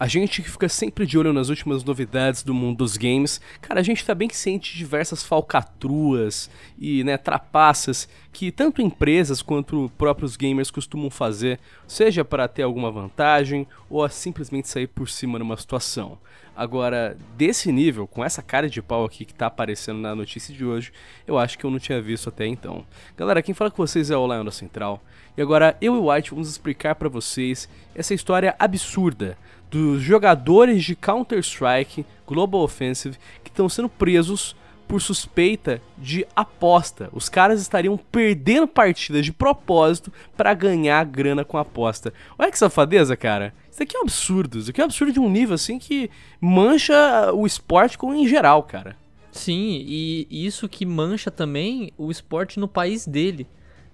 A gente que fica sempre de olho nas últimas novidades do mundo dos games, cara, a gente tá bem ciente de diversas falcatruas e né, trapaças que tanto empresas quanto próprios gamers costumam fazer, seja para ter alguma vantagem ou simplesmente sair por cima numa situação. Agora, desse nível, com essa cara de pau aqui que tá aparecendo na notícia de hoje, eu acho que eu não tinha visto até então. Galera, quem fala com vocês é o Lionel da Central. E agora eu e o White vamos explicar para vocês essa história absurda dos jogadores de Counter-Strike Global Offensive que estão sendo presos por suspeita de aposta. Os caras estariam perdendo partidas de propósito para ganhar grana com aposta. Olha que safadeza, cara. Isso aqui é um absurdo. Isso aqui é um absurdo de um nível assim que mancha o esporte como em geral, cara. Sim, e isso que mancha também o esporte no país dele.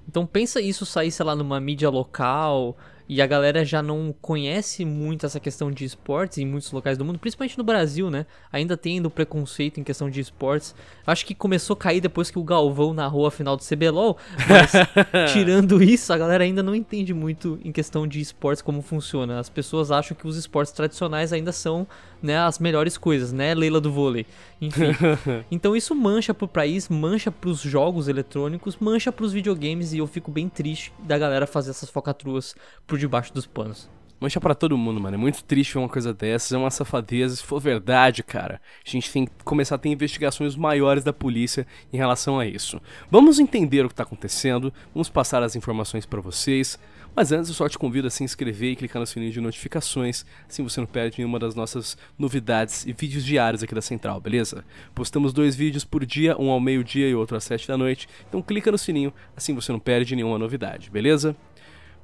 Então pensa isso sair, sei lá, numa mídia local, e a galera já não conhece muito essa questão de esportes em muitos locais do mundo, principalmente no Brasil, né? Ainda tendo preconceito em questão de esportes. Acho que começou a cair depois que o Galvão narrou a final do CBLOL, mas tirando isso, a galera ainda não entende muito em questão de esportes como funciona. As pessoas acham que os esportes tradicionais ainda são né, as melhores coisas, né? Leila do vôlei. Enfim. então isso mancha pro país, mancha pros jogos eletrônicos, mancha pros videogames e eu fico bem triste da galera fazer essas focatruas pro por debaixo dos panos. Mancha para todo mundo, mano. É muito triste uma coisa dessas, é uma safadeza. Se for verdade, cara, a gente tem que começar a ter investigações maiores da polícia em relação a isso. Vamos entender o que está acontecendo, vamos passar as informações para vocês. Mas antes eu só te convido a se inscrever e clicar no sininho de notificações, assim você não perde nenhuma das nossas novidades e vídeos diários aqui da Central, beleza? Postamos dois vídeos por dia, um ao meio-dia e outro às 7 da noite, então clica no sininho, assim você não perde nenhuma novidade, beleza?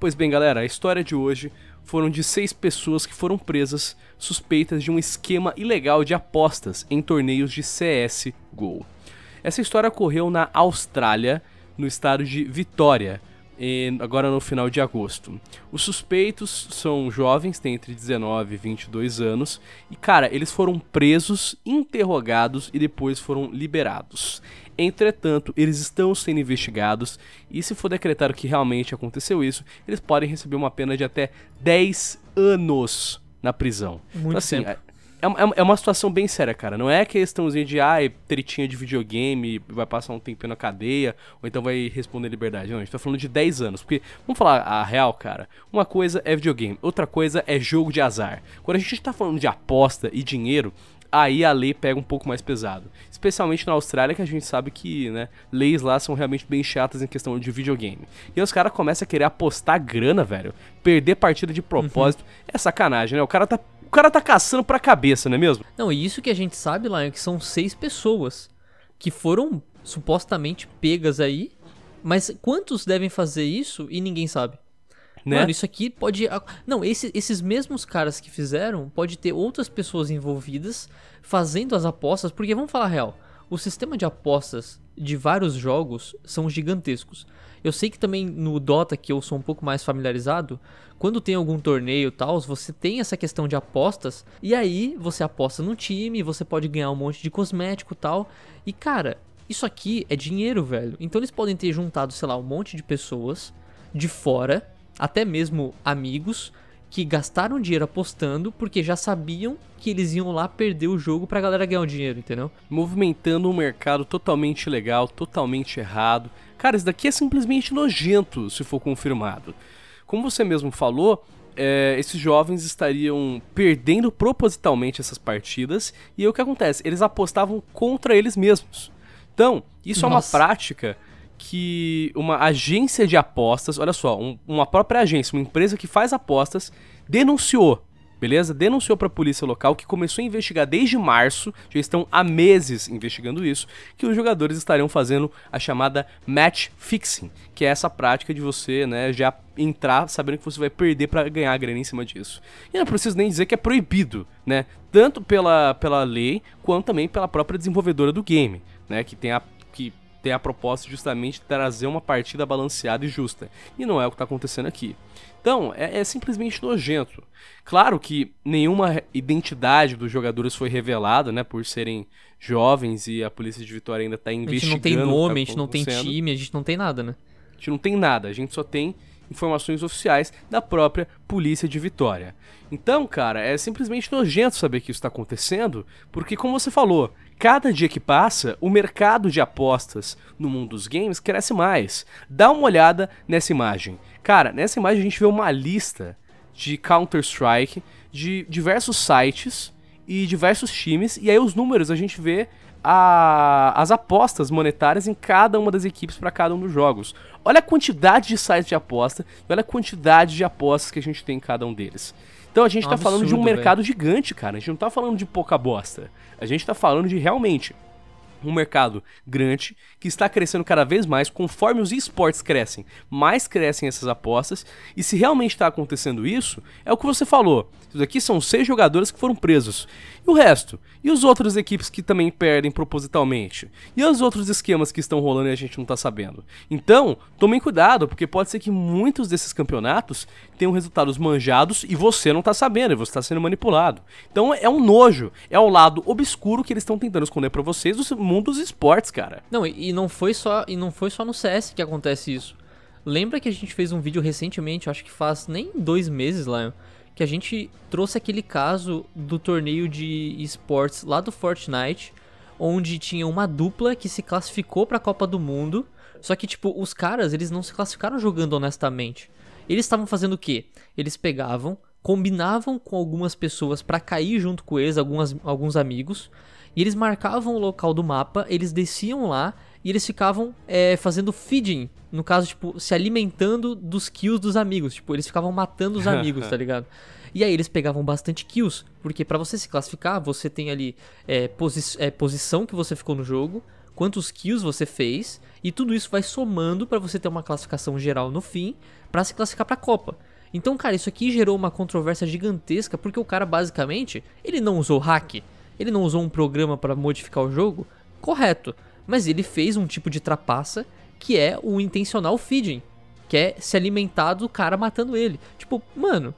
Pois bem, galera, a história de hoje foram de seis pessoas que foram presas suspeitas de um esquema ilegal de apostas em torneios de CS:GO. Essa história ocorreu na Austrália, no estado de Vitória, agora no final de agosto. Os suspeitos são jovens, têm entre 19 e 22 anos, e cara, eles foram presos, interrogados e depois foram liberados. Entretanto, eles estão sendo investigados e se for decretado que realmente aconteceu isso, eles podem receber uma pena de até 10 anos na prisão. Então, Muito então, assim, É, é, é, é, uma situação bem séria, cara. Não é questãozinha de, ah, é tretinha de videogame, vai passar um tempinho na cadeia, ou então vai responder liberdade. Não, a gente tá falando de 10 anos. Porque, vamos falar a real, cara. Uma coisa é videogame, outra coisa é jogo de azar. Quando a gente tá falando de aposta e dinheiro, aí a lei pega um pouco mais pesado. Especialmente na Austrália, que a gente sabe que, né, leis lá são realmente bem chatas em questão de videogame. E aí os caras começam a querer apostar grana, velho. Perder partida de propósito uhum. é sacanagem, né? O cara tá. O cara tá caçando pra cabeça, não é mesmo? Não, e isso que a gente sabe, lá é que são seis pessoas que foram supostamente pegas aí, mas quantos devem fazer isso e ninguém sabe? Né? Mano, isso aqui pode. Não, esse, esses mesmos caras que fizeram, pode ter outras pessoas envolvidas fazendo as apostas, porque vamos falar real. O sistema de apostas de vários jogos são gigantescos. Eu sei que também no Dota, que eu sou um pouco mais familiarizado, quando tem algum torneio e tal, você tem essa questão de apostas, e aí você aposta no time, você pode ganhar um monte de cosmético tal. E cara, isso aqui é dinheiro, velho. Então eles podem ter juntado, sei lá, um monte de pessoas de fora até mesmo amigos que gastaram dinheiro apostando porque já sabiam que eles iam lá perder o jogo para a galera ganhar o dinheiro, entendeu? Movimentando um mercado totalmente legal, totalmente errado. Cara, isso daqui é simplesmente nojento se for confirmado. Como você mesmo falou, é, esses jovens estariam perdendo propositalmente essas partidas e aí é o que acontece? Eles apostavam contra eles mesmos. Então, isso Nossa. é uma prática que uma agência de apostas, olha só, um, uma própria agência, uma empresa que faz apostas, denunciou beleza? Denunciou para a polícia local que começou a investigar desde março, já estão há meses investigando isso, que os jogadores estariam fazendo a chamada match fixing, que é essa prática de você, né, já entrar sabendo que você vai perder para ganhar grana em cima disso. E não preciso nem dizer que é proibido, né? Tanto pela, pela lei quanto também pela própria desenvolvedora do game, né, que tem a ter a proposta justamente de trazer uma partida balanceada e justa. E não é o que está acontecendo aqui. Então, é, é, simplesmente nojento. Claro que nenhuma identidade dos jogadores foi revelada, né? Por serem jovens e a polícia de Vitória ainda está investigando. A gente não tem nome, tá a gente não tem tá time, a gente não tem nada, né? A gente não tem nada, a gente só tem informações oficiais da própria polícia de Vitória. Então, cara, é simplesmente nojento saber que isso está acontecendo, porque, como você falou, cada dia que passa, o mercado de apostas no mundo dos games cresce mais. Dá uma olhada nessa imagem. Cara, nessa imagem a gente vê uma lista de Counter-Strike de diversos sites e diversos times, e aí os números a gente vê a, as apostas monetárias em cada uma das equipes para cada um dos jogos. Olha a quantidade de sites de aposta e olha a quantidade de apostas que a gente tem em cada um deles. Então a gente é um tá absurdo, falando de um mercado véio. gigante, cara. A gente não tá falando de pouca bosta. A gente tá falando de realmente um mercado grande que está crescendo cada vez mais conforme os esportes crescem. Mais crescem essas apostas. E se realmente está acontecendo isso, é o que você falou. Isso aqui são seis jogadores que foram presos. E o resto? E os outros equipes que também perdem propositalmente? E os outros esquemas que estão rolando e a gente não está sabendo? Então, tomem cuidado, porque pode ser que muitos desses campeonatos tenham resultados manjados e você não está sabendo, e você está sendo manipulado. Então é um nojo, é o lado obscuro que eles estão tentando esconder para vocês. Os mundo dos esportes, cara. Não, e, e não foi só e não foi só no CS que acontece isso. Lembra que a gente fez um vídeo recentemente, acho que faz nem dois meses lá, que a gente trouxe aquele caso do torneio de esportes lá do Fortnite, onde tinha uma dupla que se classificou para a Copa do Mundo, só que tipo, os caras, eles não se classificaram jogando honestamente. Eles estavam fazendo o quê? Eles pegavam, combinavam com algumas pessoas para cair junto com eles, algumas, alguns amigos, e eles marcavam o local do mapa, eles desciam lá e eles ficavam é, fazendo feeding. No caso, tipo, se alimentando dos kills dos amigos. Tipo, eles ficavam matando os amigos, tá ligado? E aí eles pegavam bastante kills, porque para você se classificar, você tem ali é, posi é, posição que você ficou no jogo, quantos kills você fez, e tudo isso vai somando para você ter uma classificação geral no fim, para se classificar pra Copa. Então, cara, isso aqui gerou uma controvérsia gigantesca, porque o cara basicamente, ele não usou hack. Ele não usou um programa para modificar o jogo? Correto. Mas ele fez um tipo de trapaça que é o intencional feeding, que é se alimentar do cara matando ele. Tipo, mano,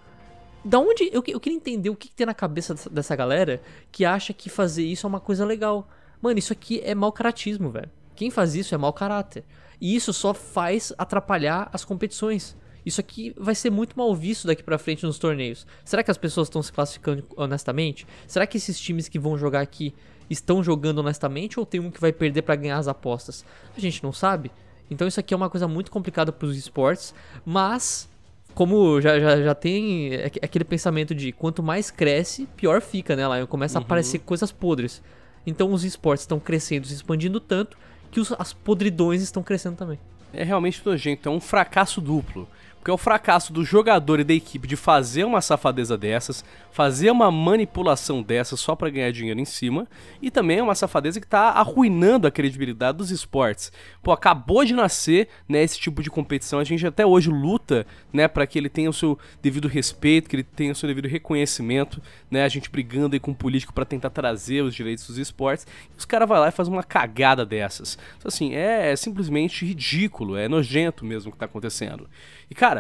da onde. Eu, eu queria entender o que, que tem na cabeça dessa, dessa galera que acha que fazer isso é uma coisa legal. Mano, isso aqui é mau caratismo, velho. Quem faz isso é mau caráter. E isso só faz atrapalhar as competições. Isso aqui vai ser muito mal visto daqui para frente nos torneios. Será que as pessoas estão se classificando honestamente? Será que esses times que vão jogar aqui estão jogando honestamente ou tem um que vai perder para ganhar as apostas? A gente não sabe. Então isso aqui é uma coisa muito complicada para os esportes, mas como já, já, já tem aquele pensamento de quanto mais cresce, pior fica, né, Lion? Começa uhum. a aparecer coisas podres. Então os esportes estão crescendo, se expandindo tanto que os, as podridões estão crescendo também. É realmente nojento, é um fracasso duplo. Porque é o fracasso do jogador e da equipe de fazer uma safadeza dessas, fazer uma manipulação dessas só para ganhar dinheiro em cima, e também é uma safadeza que tá arruinando a credibilidade dos esportes. Pô, acabou de nascer, né, esse tipo de competição, a gente até hoje luta, né, para que ele tenha o seu devido respeito, que ele tenha o seu devido reconhecimento, né, a gente brigando aí com o político para tentar trazer os direitos dos esportes, e os caras vão lá e fazem uma cagada dessas. Então, assim, é, é simplesmente ridículo, é nojento mesmo o que tá acontecendo. E cara,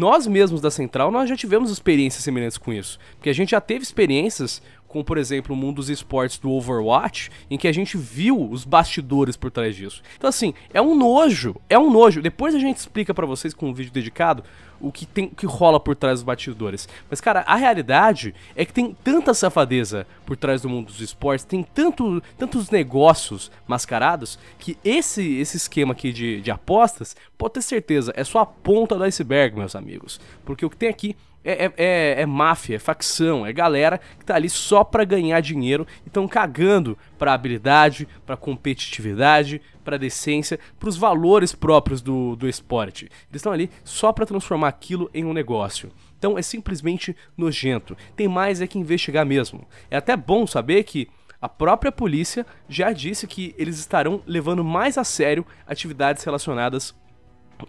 nós mesmos da Central, nós já tivemos experiências semelhantes com isso. Porque a gente já teve experiências com, por exemplo, o mundo dos esportes do Overwatch, em que a gente viu os bastidores por trás disso. Então, assim, é um nojo, é um nojo. Depois a gente explica para vocês com um vídeo dedicado o que tem que rola por trás dos bastidores. Mas, cara, a realidade é que tem tanta safadeza por trás do mundo dos esportes, tem tanto, tantos negócios mascarados, que esse, esse esquema aqui de, de apostas, pode ter certeza, é só a ponta do iceberg, meus amigos. Porque o que tem aqui é, é, é, é máfia, é facção, é galera que tá ali só para ganhar dinheiro e estão cagando para habilidade, para competitividade, para decência, para os valores próprios do, do esporte. Eles estão ali só para transformar aquilo em um negócio. Então é simplesmente nojento. Tem mais é que investigar mesmo. É até bom saber que a própria polícia já disse que eles estarão levando mais a sério atividades relacionadas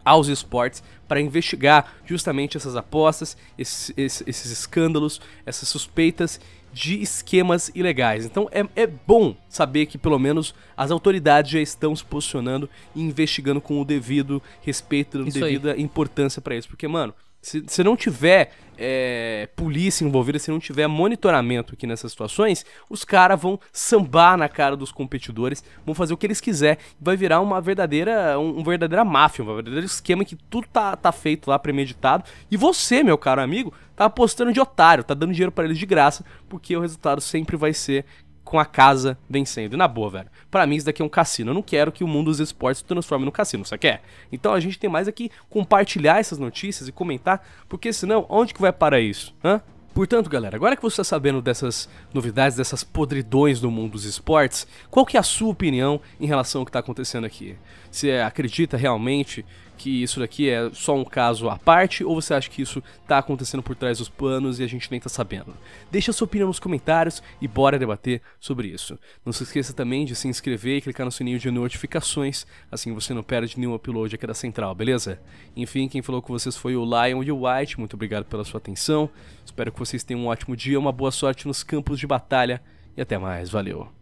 aos esportes para investigar justamente essas apostas, esses, esses, esses, escândalos, essas suspeitas de esquemas ilegais. Então é, é bom saber que pelo menos as autoridades já estão se posicionando e investigando com o devido respeito, e devida importância para isso, porque mano, se, se não tiver é, polícia envolvida, se não tiver monitoramento aqui nessas situações, os caras vão sambar na cara dos competidores, vão fazer o que eles quiser, vai virar uma verdadeira, um, um verdadeira máfia, um verdadeiro esquema que tudo tá, tá feito lá premeditado. E você, meu caro amigo, tá apostando de otário, tá dando dinheiro para eles de graça, porque o resultado sempre vai ser com a casa vencendo. E na boa, velho. Pra mim, isso daqui é um cassino. Eu não quero que o mundo dos esportes se transforme no cassino, você quer? É? Então a gente tem mais aqui compartilhar essas notícias e comentar, porque senão, onde que vai parar isso? Hã? Portanto, galera, agora que você está sabendo dessas novidades, dessas podridões do mundo dos esportes, qual que é a sua opinião em relação ao que está acontecendo aqui? Você acredita realmente que isso daqui é só um caso à parte ou você acha que isso está acontecendo por trás dos panos e a gente nem está sabendo? Deixa sua opinião nos comentários e bora debater sobre isso. Não se esqueça também de se inscrever e clicar no sininho de notificações, assim você não perde nenhum upload aqui da Central, beleza? Enfim, quem falou com vocês foi o Lion e o White, muito obrigado pela sua atenção. Espero que vocês tenham um ótimo dia, uma boa sorte nos campos de batalha e até mais, valeu!